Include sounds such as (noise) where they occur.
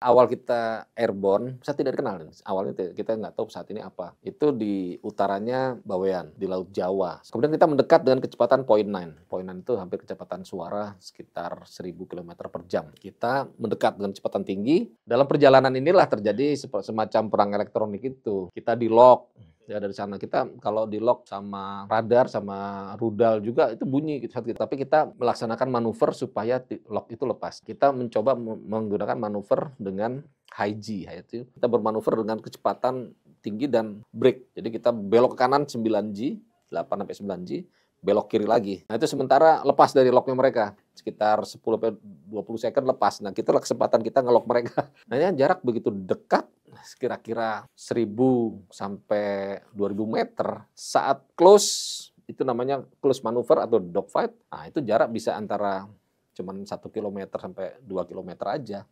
awal kita airborne, saya tidak dikenal. Awalnya kita nggak tahu saat ini apa. Itu di utaranya Bawean, di Laut Jawa. Kemudian kita mendekat dengan kecepatan 0.9. 0.9 itu hampir kecepatan suara sekitar 1000 km per jam. Kita mendekat dengan kecepatan tinggi. Dalam perjalanan inilah terjadi semacam perang elektronik itu. Kita di lock, ya dari sana kita kalau di lock sama radar sama rudal juga itu bunyi gitu tapi kita melaksanakan manuver supaya lock itu lepas kita mencoba menggunakan manuver dengan high G yaitu kita bermanuver dengan kecepatan tinggi dan break jadi kita belok kanan 9 G 8 sampai 9 G belok kiri lagi. Nah itu sementara lepas dari locknya mereka sekitar 10 20 second lepas. Nah kita kesempatan kita ngelok mereka. (laughs) Nah ini jarak begitu dekat kira-kira 1000 sampai 2000 meter saat close itu namanya close maneuver atau dogfight. Nah, itu jarak bisa antara cuman 1 km sampai 2 km aja.